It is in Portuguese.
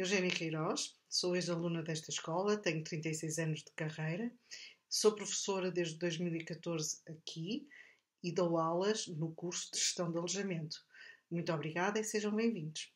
Eugênia Queiroz, sou ex-aluna desta escola, tenho 36 anos de carreira, sou professora desde 2014 aqui e dou aulas no curso de Gestão de Alojamento. Muito obrigada e sejam bem-vindos.